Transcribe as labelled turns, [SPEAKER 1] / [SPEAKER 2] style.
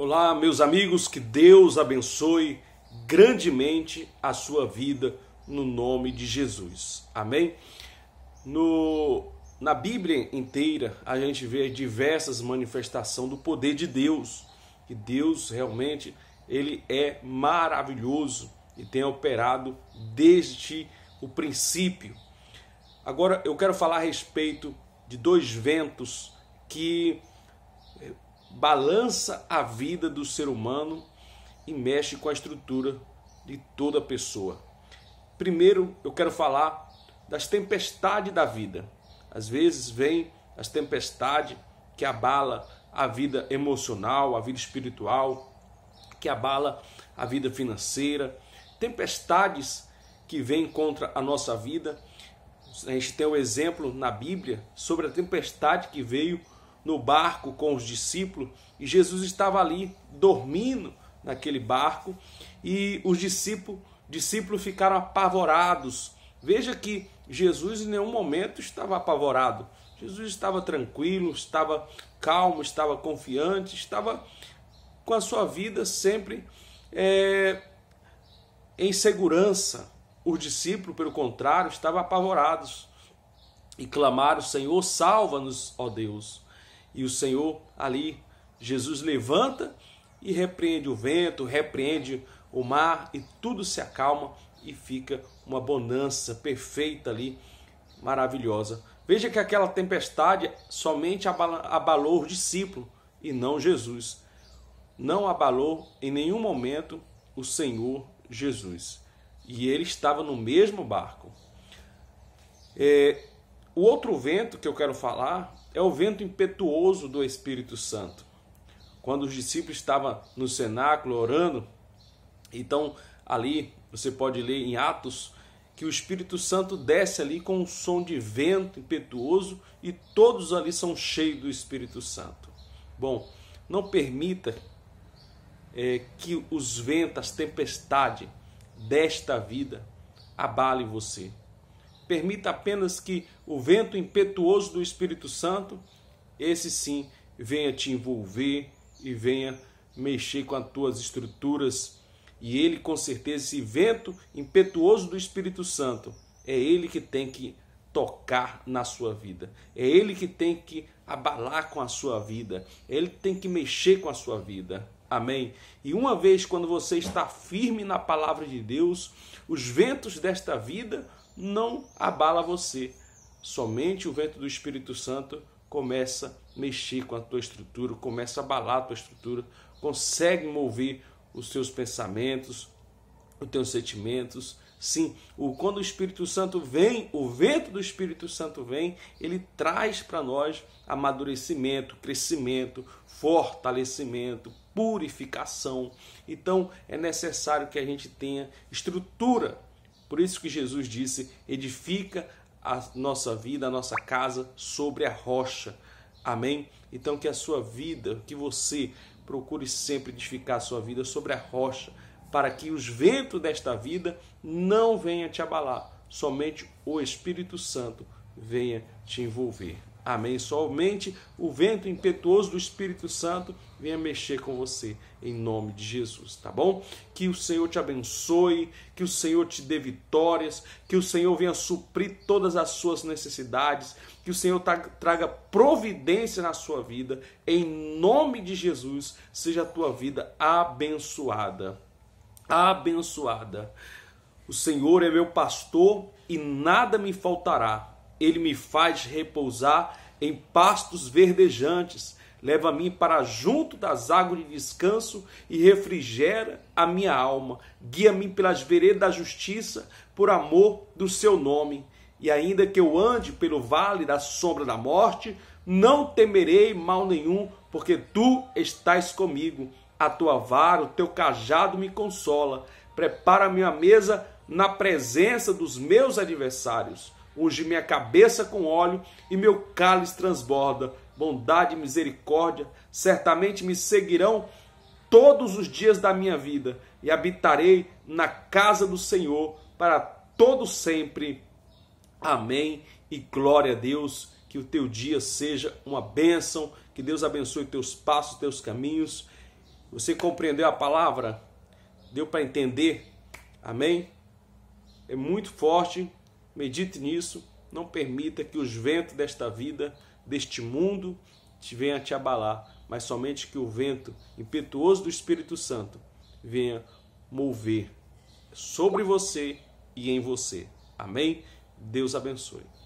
[SPEAKER 1] Olá, meus amigos, que Deus abençoe grandemente a sua vida no nome de Jesus. Amém? No, na Bíblia inteira a gente vê diversas manifestações do poder de Deus. Que Deus realmente ele é maravilhoso e tem operado desde o princípio. Agora eu quero falar a respeito de dois ventos que balança a vida do ser humano e mexe com a estrutura de toda pessoa. Primeiro, eu quero falar das tempestades da vida. Às vezes vem as tempestades que abala a vida emocional, a vida espiritual, que abala a vida financeira, tempestades que vêm contra a nossa vida. A gente tem o um exemplo na Bíblia sobre a tempestade que veio no barco com os discípulos e Jesus estava ali dormindo naquele barco e os discípulos, discípulos ficaram apavorados. Veja que Jesus em nenhum momento estava apavorado. Jesus estava tranquilo, estava calmo, estava confiante, estava com a sua vida sempre é, em segurança. Os discípulos, pelo contrário, estavam apavorados e clamaram: Senhor, salva-nos, ó Deus. E o Senhor ali, Jesus levanta e repreende o vento, repreende o mar e tudo se acalma e fica uma bonança perfeita ali, maravilhosa. Veja que aquela tempestade somente abalou o discípulo e não Jesus. Não abalou em nenhum momento o Senhor Jesus. E ele estava no mesmo barco. É, o outro vento que eu quero falar é o vento impetuoso do Espírito Santo. Quando os discípulos estavam no cenáculo orando, então ali você pode ler em Atos que o Espírito Santo desce ali com um som de vento impetuoso e todos ali são cheios do Espírito Santo. Bom, não permita é, que os ventos, as tempestades desta vida abalem você permita apenas que o vento impetuoso do Espírito Santo, esse sim, venha te envolver e venha mexer com as tuas estruturas. E ele, com certeza, esse vento impetuoso do Espírito Santo, é ele que tem que tocar na sua vida. É ele que tem que abalar com a sua vida. É ele que tem que mexer com a sua vida. Amém. E uma vez quando você está firme na palavra de Deus, os ventos desta vida não abala você. Somente o vento do Espírito Santo começa a mexer com a tua estrutura, começa a abalar a tua estrutura, consegue mover os teus pensamentos, os teus sentimentos. Sim, o, quando o Espírito Santo vem, o vento do Espírito Santo vem, ele traz para nós amadurecimento, crescimento, fortalecimento, purificação. Então é necessário que a gente tenha estrutura por isso que Jesus disse: edifica a nossa vida, a nossa casa sobre a rocha. Amém? Então que a sua vida, que você procure sempre edificar a sua vida sobre a rocha, para que os ventos desta vida não venham te abalar, somente o Espírito Santo venha te envolver. Amém. Somente o vento impetuoso do Espírito Santo venha mexer com você, em nome de Jesus, tá bom? Que o Senhor te abençoe, que o Senhor te dê vitórias, que o Senhor venha suprir todas as suas necessidades, que o Senhor traga providência na sua vida, em nome de Jesus, seja a tua vida abençoada. Abençoada. O Senhor é meu pastor e nada me faltará ele me faz repousar em pastos verdejantes, leva-me para junto das águas de descanso e refrigera a minha alma. Guia-me pelas veredas da justiça, por amor do seu nome. E ainda que eu ande pelo vale da sombra da morte, não temerei mal nenhum, porque tu estás comigo. A tua vara, o teu cajado me consola. Prepara-me a mesa na presença dos meus adversários unge minha cabeça com óleo e meu cálice transborda. Bondade e misericórdia certamente me seguirão todos os dias da minha vida e habitarei na casa do Senhor para todo sempre. Amém e glória a Deus. Que o teu dia seja uma bênção, que Deus abençoe teus passos, teus caminhos. Você compreendeu a palavra? Deu para entender? Amém? É muito forte Medite nisso, não permita que os ventos desta vida, deste mundo, te venham te abalar, mas somente que o vento impetuoso do Espírito Santo venha mover sobre você e em você. Amém? Deus abençoe.